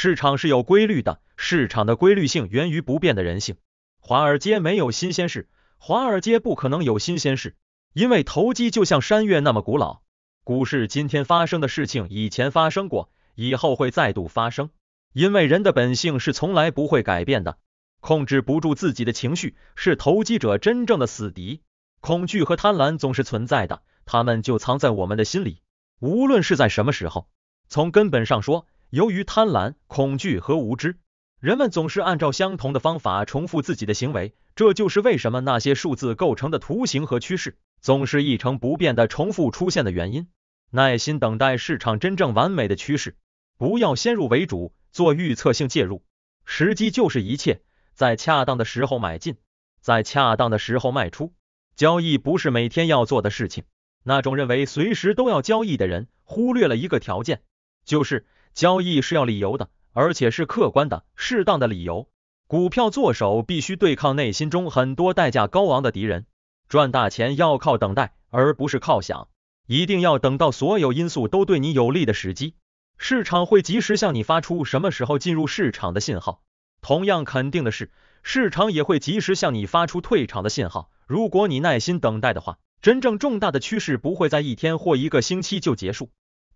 市场是有规律的，市场的规律性源于不变的人性。华尔街没有新鲜事，华尔街不可能有新鲜事，因为投机就像山岳那么古老。股市今天发生的事情，以前发生过，以后会再度发生，因为人的本性是从来不会改变的。控制不住自己的情绪是投机者真正的死敌，恐惧和贪婪总是存在的，他们就藏在我们的心里，无论是在什么时候。从根本上说。由于贪婪、恐惧和无知，人们总是按照相同的方法重复自己的行为。这就是为什么那些数字构成的图形和趋势总是一成不变的重复出现的原因。耐心等待市场真正完美的趋势，不要先入为主做预测性介入。时机就是一切，在恰当的时候买进，在恰当的时候卖出。交易不是每天要做的事情。那种认为随时都要交易的人，忽略了一个条件，就是。交易是要理由的，而且是客观的、适当的理由。股票做手必须对抗内心中很多代价高昂的敌人。赚大钱要靠等待，而不是靠想。一定要等到所有因素都对你有利的时机。市场会及时向你发出什么时候进入市场的信号。同样肯定的是，市场也会及时向你发出退场的信号。如果你耐心等待的话，真正重大的趋势不会在一天或一个星期就结束。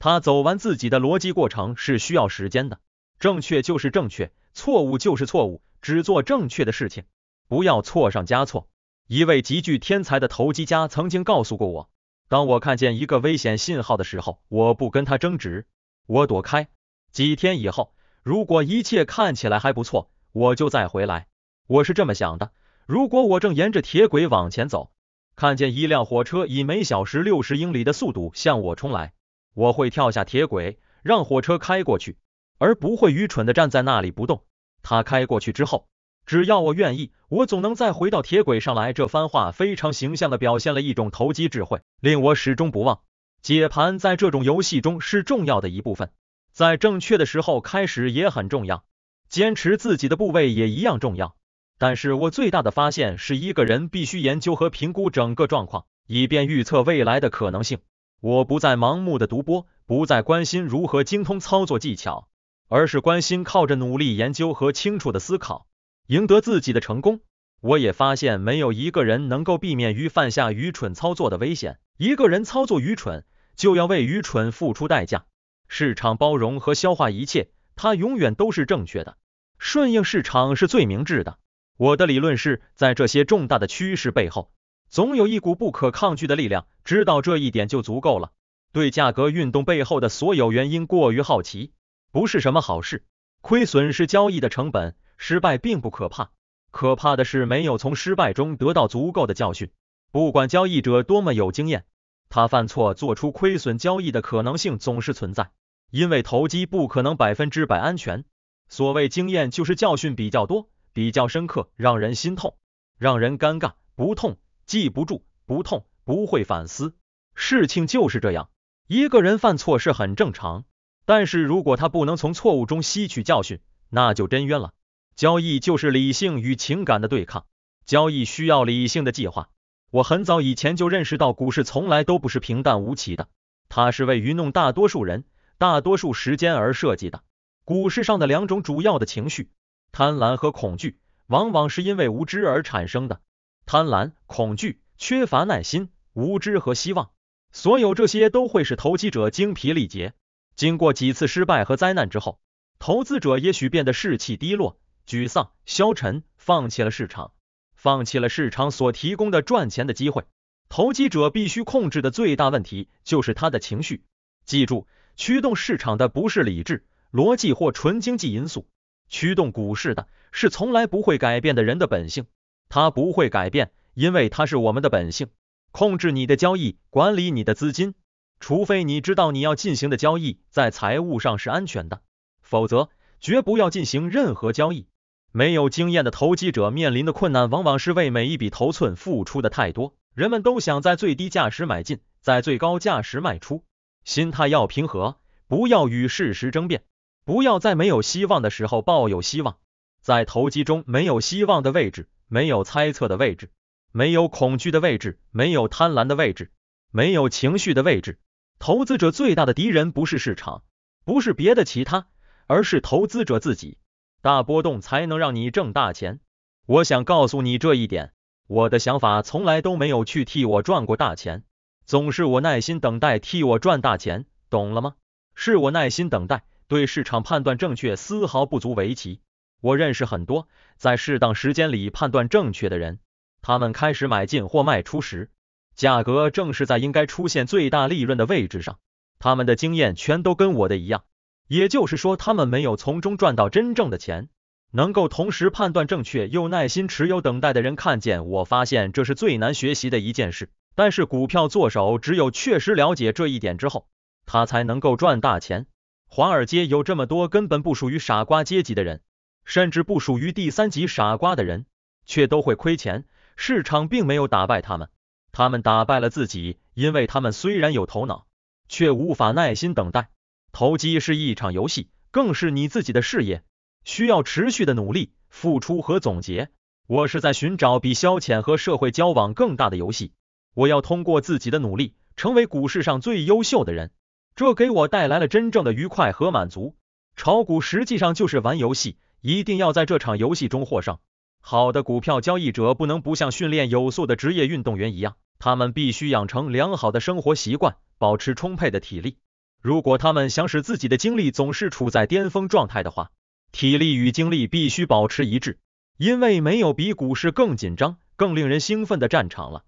他走完自己的逻辑过程是需要时间的。正确就是正确，错误就是错误，只做正确的事情，不要错上加错。一位极具天才的投机家曾经告诉过我：，当我看见一个危险信号的时候，我不跟他争执，我躲开。几天以后，如果一切看起来还不错，我就再回来。我是这么想的：，如果我正沿着铁轨往前走，看见一辆火车以每小时六十英里的速度向我冲来。我会跳下铁轨，让火车开过去，而不会愚蠢的站在那里不动。他开过去之后，只要我愿意，我总能再回到铁轨上来。这番话非常形象的表现了一种投机智慧，令我始终不忘。解盘在这种游戏中是重要的一部分，在正确的时候开始也很重要，坚持自己的部位也一样重要。但是我最大的发现是，一个人必须研究和评估整个状况，以便预测未来的可能性。我不再盲目的读博，不再关心如何精通操作技巧，而是关心靠着努力研究和清楚的思考赢得自己的成功。我也发现，没有一个人能够避免于犯下愚蠢操作的危险。一个人操作愚蠢，就要为愚蠢付出代价。市场包容和消化一切，它永远都是正确的，顺应市场是最明智的。我的理论是在这些重大的趋势背后。总有一股不可抗拒的力量，知道这一点就足够了。对价格运动背后的所有原因过于好奇，不是什么好事。亏损是交易的成本，失败并不可怕，可怕的是没有从失败中得到足够的教训。不管交易者多么有经验，他犯错、做出亏损交易的可能性总是存在，因为投机不可能百分之百安全。所谓经验，就是教训比较多、比较深刻，让人心痛，让人尴尬，不痛。记不住，不痛，不会反思，事情就是这样。一个人犯错是很正常，但是如果他不能从错误中吸取教训，那就真冤了。交易就是理性与情感的对抗，交易需要理性的计划。我很早以前就认识到，股市从来都不是平淡无奇的，它是为愚弄大多数人、大多数时间而设计的。股市上的两种主要的情绪，贪婪和恐惧，往往是因为无知而产生的。贪婪、恐惧、缺乏耐心、无知和希望，所有这些都会使投机者精疲力竭。经过几次失败和灾难之后，投资者也许变得士气低落、沮丧、消沉，放弃了市场，放弃了市场所提供的赚钱的机会。投机者必须控制的最大问题就是他的情绪。记住，驱动市场的不是理智、逻辑或纯经济因素，驱动股市的是从来不会改变的人的本性。它不会改变，因为它是我们的本性。控制你的交易，管理你的资金，除非你知道你要进行的交易在财务上是安全的，否则绝不要进行任何交易。没有经验的投机者面临的困难往往是为每一笔头寸付出的太多。人们都想在最低价时买进，在最高价时卖出。心态要平和，不要与事实争辩，不要在没有希望的时候抱有希望。在投机中，没有希望的位置。没有猜测的位置，没有恐惧的位置，没有贪婪的位置，没有情绪的位置。投资者最大的敌人不是市场，不是别的其他，而是投资者自己。大波动才能让你挣大钱。我想告诉你这一点。我的想法从来都没有去替我赚过大钱，总是我耐心等待替我赚大钱，懂了吗？是我耐心等待，对市场判断正确，丝毫不足为奇。我认识很多在适当时间里判断正确的人，他们开始买进或卖出时，价格正是在应该出现最大利润的位置上。他们的经验全都跟我的一样，也就是说，他们没有从中赚到真正的钱。能够同时判断正确又耐心持有等待的人，看见我发现这是最难学习的一件事。但是股票做手只有确实了解这一点之后，他才能够赚大钱。华尔街有这么多根本不属于傻瓜阶级的人。甚至不属于第三级傻瓜的人，却都会亏钱。市场并没有打败他们，他们打败了自己，因为他们虽然有头脑，却无法耐心等待。投机是一场游戏，更是你自己的事业，需要持续的努力、付出和总结。我是在寻找比消遣和社会交往更大的游戏，我要通过自己的努力成为股市上最优秀的人，这给我带来了真正的愉快和满足。炒股实际上就是玩游戏。一定要在这场游戏中获胜。好的股票交易者不能不像训练有素的职业运动员一样，他们必须养成良好的生活习惯，保持充沛的体力。如果他们想使自己的精力总是处在巅峰状态的话，体力与精力必须保持一致。因为没有比股市更紧张、更令人兴奋的战场了。